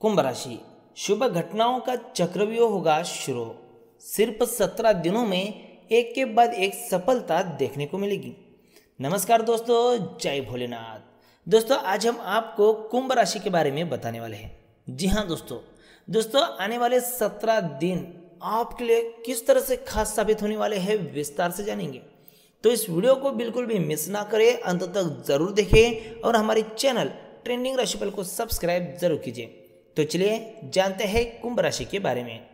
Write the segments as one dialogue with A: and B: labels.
A: कुंभ राशि शुभ घटनाओं का चक्रव्यूह होगा शुरू सिर्फ सत्रह दिनों में एक के बाद एक सफलता देखने को मिलेगी नमस्कार दोस्तों जय भोलेनाथ दोस्तों आज हम आपको कुंभ राशि के बारे में बताने वाले हैं जी हाँ दोस्तों दोस्तों आने वाले सत्रह दिन आपके लिए किस तरह से खास साबित होने वाले हैं विस्तार से जानेंगे तो इस वीडियो को बिल्कुल भी मिस ना करें अंत तक जरूर देखें और हमारे चैनल ट्रेंडिंग राशिफल को सब्सक्राइब जरूर कीजिए तो चलिए जानते हैं कुंभ राशि के बारे में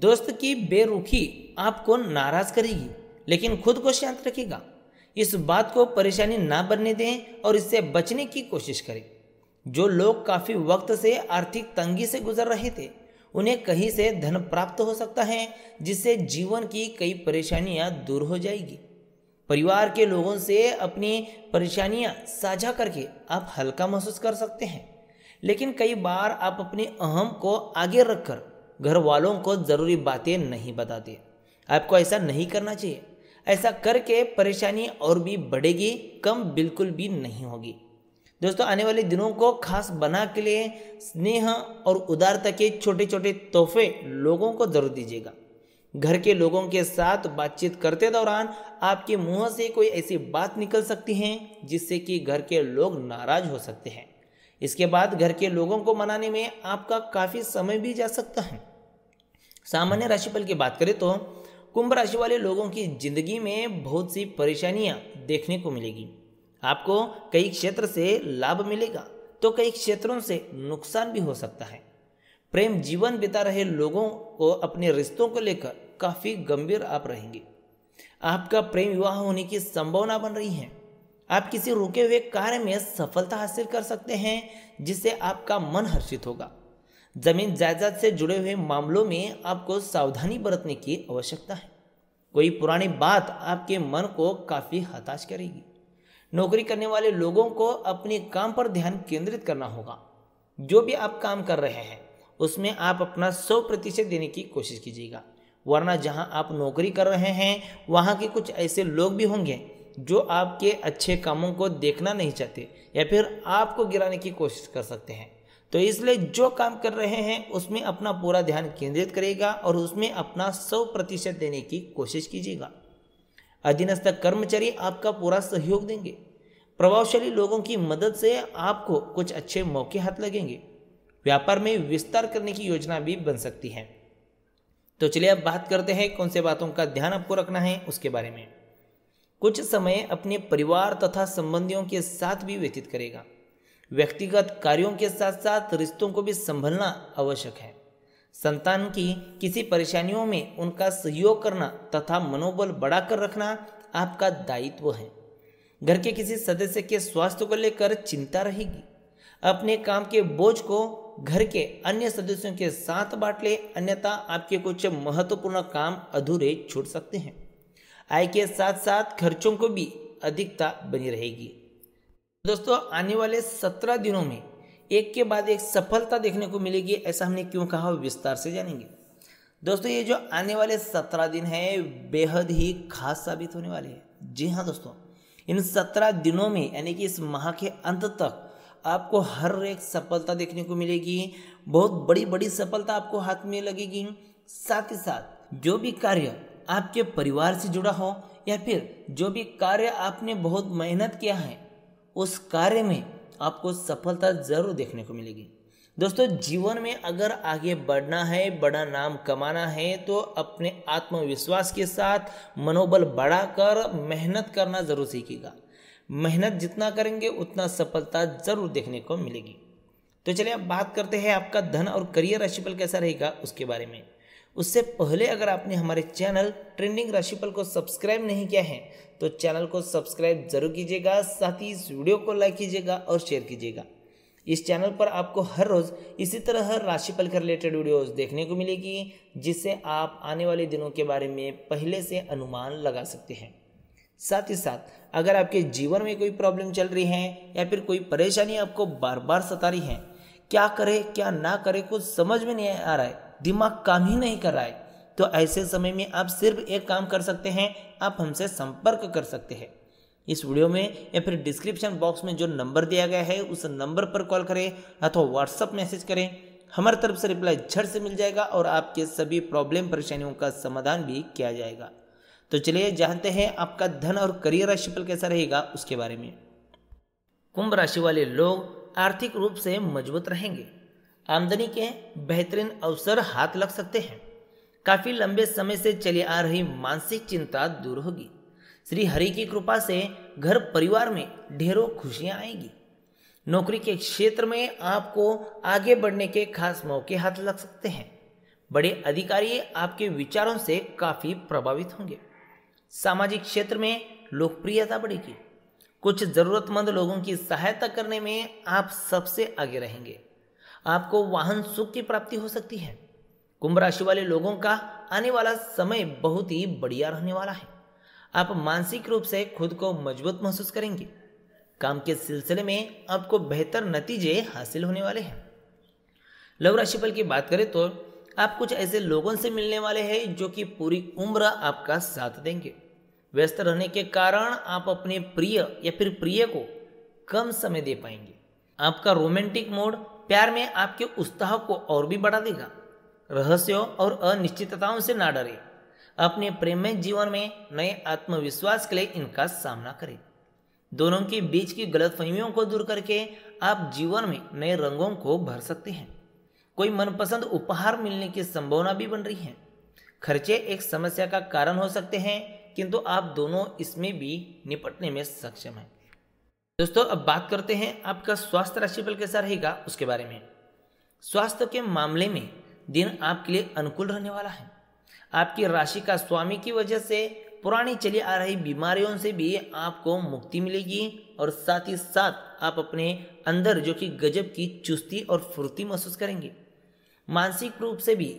A: दोस्त की बेरुखी आपको नाराज करेगी लेकिन खुद को शांत रखेगा इस बात को परेशानी ना बनने दें और इससे बचने की कोशिश करें जो लोग काफ़ी वक्त से आर्थिक तंगी से गुजर रहे थे उन्हें कहीं से धन प्राप्त हो सकता है जिससे जीवन की कई परेशानियां दूर हो जाएगी परिवार के लोगों से अपनी परेशानियां साझा करके आप हल्का महसूस कर सकते हैं लेकिन कई बार आप अपने अहम को आगे रखकर घर वालों को ज़रूरी बातें नहीं बताते आपको ऐसा नहीं करना चाहिए ऐसा करके परेशानी और भी बढ़ेगी कम बिल्कुल भी नहीं होगी दोस्तों आने वाले दिनों को खास बना के लिए स्नेह और उदारता के छोटे छोटे तोहफे लोगों को जरूर दीजिएगा घर के लोगों के साथ बातचीत करते दौरान आपके मुंह से कोई ऐसी बात निकल सकती है जिससे कि घर के लोग नाराज हो सकते हैं इसके बाद घर के लोगों को मनाने में आपका काफ़ी समय भी जा सकता है सामान्य राशिफल की बात करें तो कुंभ राशि वाले लोगों की जिंदगी में बहुत सी परेशानियां देखने को मिलेगी आपको कई क्षेत्र से लाभ मिलेगा तो कई क्षेत्रों से नुकसान भी हो सकता है प्रेम जीवन बिता रहे लोगों को अपने रिश्तों को लेकर काफ़ी गंभीर आप रहेंगे आपका प्रेम विवाह होने की संभावना बन रही है आप किसी रुके हुए कार्य में सफलता हासिल कर सकते हैं जिससे आपका मन हर्षित होगा जमीन जायदाद से जुड़े हुए मामलों में आपको सावधानी बरतने की आवश्यकता है कोई पुरानी बात आपके मन को काफ़ी हताश करेगी नौकरी करने वाले लोगों को अपने काम पर ध्यान केंद्रित करना होगा जो भी आप काम कर रहे हैं उसमें आप अपना सौ प्रतिशत देने की कोशिश कीजिएगा वरना जहां आप नौकरी कर रहे हैं वहां के कुछ ऐसे लोग भी होंगे जो आपके अच्छे कामों को देखना नहीं चाहते या फिर आपको गिराने की कोशिश कर सकते हैं तो इसलिए जो काम कर रहे हैं उसमें अपना पूरा ध्यान केंद्रित करेगा और उसमें अपना सौ प्रतिशत देने की कोशिश कीजिएगा अधीनस्थ कर्मचारी आपका पूरा सहयोग देंगे प्रभावशाली लोगों की मदद से आपको कुछ अच्छे मौके हाथ लगेंगे व्यापार में विस्तार करने की योजना भी बन सकती है तो चलिए अब बात करते हैं कौन से बातों का ध्यान आपको रखना है उसके बारे में कुछ समय अपने परिवार तथा संबंधियों के साथ भी व्यतीत करेगा व्यक्तिगत कार्यों के साथ साथ रिश्तों को भी संभलना आवश्यक है संतान की किसी परेशानियों में उनका सहयोग करना तथा मनोबल बढ़ाकर रखना आपका दायित्व है घर के किसी सदस्य के स्वास्थ्य को लेकर चिंता रहेगी अपने काम के बोझ को घर के अन्य सदस्यों के साथ बांट ले अन्यथा आपके कुछ महत्वपूर्ण काम अधूरे छूट सकते हैं आय के साथ साथ खर्चों को भी अधिकता बनी रहेगी दोस्तों आने वाले सत्रह दिनों में एक के बाद एक सफलता देखने को मिलेगी ऐसा हमने क्यों कहा विस्तार से जानेंगे दोस्तों ये जो आने वाले सत्रह दिन है बेहद ही खास साबित होने वाले हैं जी हाँ दोस्तों इन सत्रह दिनों में यानी कि इस माह के अंत तक आपको हर एक सफलता देखने को मिलेगी बहुत बड़ी बड़ी सफलता आपको हाथ में लगेगी साथ ही साथ जो भी कार्य आपके परिवार से जुड़ा हो या फिर जो भी कार्य आपने बहुत मेहनत किया है उस कार्य में आपको सफलता ज़रूर देखने को मिलेगी दोस्तों जीवन में अगर आगे बढ़ना है बड़ा नाम कमाना है तो अपने आत्मविश्वास के साथ मनोबल बढ़ाकर मेहनत करना ज़रूर सीखेगा मेहनत जितना करेंगे उतना सफलता ज़रूर देखने को मिलेगी तो चलिए अब बात करते हैं आपका धन और करियर राशिफल कैसा रहेगा उसके बारे में उससे पहले अगर आपने हमारे चैनल ट्रेंडिंग राशिफल को सब्सक्राइब नहीं किया है तो चैनल को सब्सक्राइब जरूर कीजिएगा साथ ही इस वीडियो को लाइक कीजिएगा और शेयर कीजिएगा इस चैनल पर आपको हर रोज़ इसी तरह हर राशिफल के रिलेटेड वीडियोस देखने को मिलेगी जिससे आप आने वाले दिनों के बारे में पहले से अनुमान लगा सकते हैं साथ ही साथ अगर आपके जीवन में कोई प्रॉब्लम चल रही है या फिर कोई परेशानी आपको बार बार सता रही है क्या करे क्या ना करे कुछ समझ में नहीं आ रहा है दिमाग काम ही नहीं कर रहा है तो ऐसे समय में आप सिर्फ एक काम कर सकते हैं आप हमसे संपर्क कर सकते हैं इस वीडियो में या फिर डिस्क्रिप्शन बॉक्स में जो नंबर दिया गया है उस नंबर पर कॉल करें अथवा व्हाट्सअप मैसेज करें हमारे तरफ से रिप्लाई झट से मिल जाएगा और आपके सभी प्रॉब्लम परेशानियों का समाधान भी किया जाएगा तो चलिए जानते हैं आपका धन और करियर राशिफल कैसा रहेगा उसके बारे में कुंभ राशि वाले लोग आर्थिक रूप से मजबूत रहेंगे आमदनी के बेहतरीन अवसर हाथ लग सकते हैं काफ़ी लंबे समय से चली आ रही मानसिक चिंता दूर होगी श्री हरि की कृपा से घर परिवार में ढेरों खुशियाँ आएंगी नौकरी के क्षेत्र में आपको आगे बढ़ने के खास मौके हाथ लग सकते हैं बड़े अधिकारी आपके विचारों से काफ़ी प्रभावित होंगे सामाजिक क्षेत्र में लोकप्रियता बढ़ेगी कुछ ज़रूरतमंद लोगों की सहायता करने में आप सबसे आगे रहेंगे आपको वाहन सुख की प्राप्ति हो सकती है कुंभ राशि वाले लोगों का आने वाला समय बहुत ही बढ़िया रहने वाला है आप मानसिक रूप से खुद को मजबूत महसूस करेंगे काम के सिलसिले में आपको बेहतर नतीजे हासिल होने वाले हैं लव राशिफल की बात करें तो आप कुछ ऐसे लोगों से मिलने वाले हैं जो कि पूरी उम्र आपका साथ देंगे व्यस्त रहने के कारण आप अपने प्रिय या फिर प्रिय को कम समय दे पाएंगे आपका रोमांटिक मोड प्यार में आपके उत्साह को और भी बढ़ा देगा रहस्यों और अनिश्चितताओं से ना डरे अपने प्रेमय जीवन में नए आत्मविश्वास के लिए इनका सामना करें दोनों के बीच की गलतफहमियों को दूर करके आप जीवन में नए रंगों को भर सकते हैं कोई मनपसंद उपहार मिलने की संभावना भी बन रही है खर्चे एक समस्या का कारण हो सकते हैं किंतु आप दोनों इसमें भी निपटने में सक्षम हैं दोस्तों अब बात करते हैं आपका स्वास्थ्य राशिफल कैसा रहेगा उसके बारे में स्वास्थ्य के मामले में दिन आपके लिए अनुकूल रहने वाला है आपकी राशि का स्वामी की वजह से पुरानी चली आ रही बीमारियों से भी आपको मुक्ति मिलेगी और साथ ही साथ आप अपने अंदर जो कि गजब की चुस्ती और फुर्ती महसूस करेंगे मानसिक रूप से भी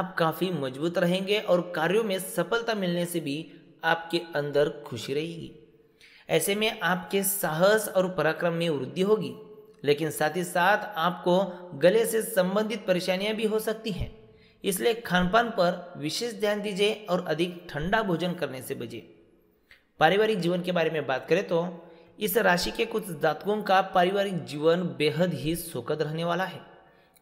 A: आप काफ़ी मजबूत रहेंगे और कार्यों में सफलता मिलने से भी आपके अंदर खुशी रहेगी ऐसे में आपके साहस और पराक्रम में वृद्धि होगी लेकिन साथ ही साथ आपको गले से संबंधित परेशानियां भी हो सकती हैं इसलिए खानपान पर विशेष ध्यान दीजिए और अधिक ठंडा भोजन करने से बचिए पारिवारिक जीवन के बारे में बात करें तो इस राशि के कुछ जातकों का पारिवारिक जीवन बेहद ही सुखद रहने वाला है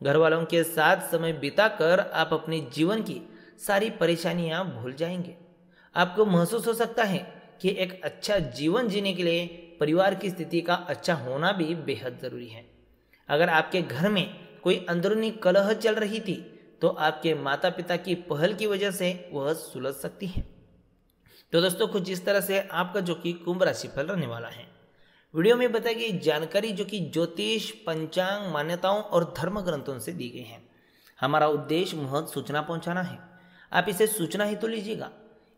A: घर वालों के साथ समय बिताकर आप अपने जीवन की सारी परेशानियां भूल जाएंगे आपको महसूस हो सकता है कि एक अच्छा जीवन जीने के लिए परिवार की स्थिति का अच्छा होना भी बेहद ज़रूरी है अगर आपके घर में कोई अंदरूनी कलह चल रही थी तो आपके माता पिता की पहल की वजह से वह सुलझ सकती है तो दोस्तों कुछ इस तरह से आपका जो कि कुंभ राशि फल रहने वाला है वीडियो में बताई गई जानकारी जो कि ज्योतिष पंचांग मान्यताओं और धर्म ग्रंथों से दी गई है हमारा उद्देश्य महत्व सूचना पहुंचाना है आप इसे सूचना ही तो लीजिएगा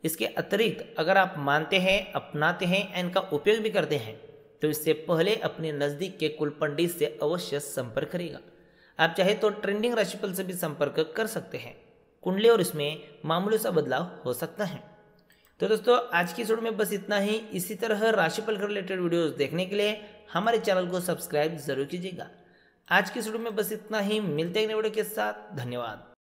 A: इसके अतिरिक्त अगर आप मानते हैं अपनाते हैं या इनका उपयोग भी करते हैं तो इससे पहले अपने नज़दीक के कुल पंडित से अवश्य संपर्क करेगा आप चाहे तो ट्रेंडिंग राशिफल से भी संपर्क कर सकते हैं कुंडली और इसमें मामूली सा बदलाव हो सकता है तो दोस्तों आज की शोड में बस इतना ही इसी तरह राशिफल के रिलेटेड वीडियोस देखने के लिए हमारे चैनल को सब्सक्राइब जरूर कीजिएगा आज की शोड में बस इतना ही मिलते हैं वीडियो के साथ धन्यवाद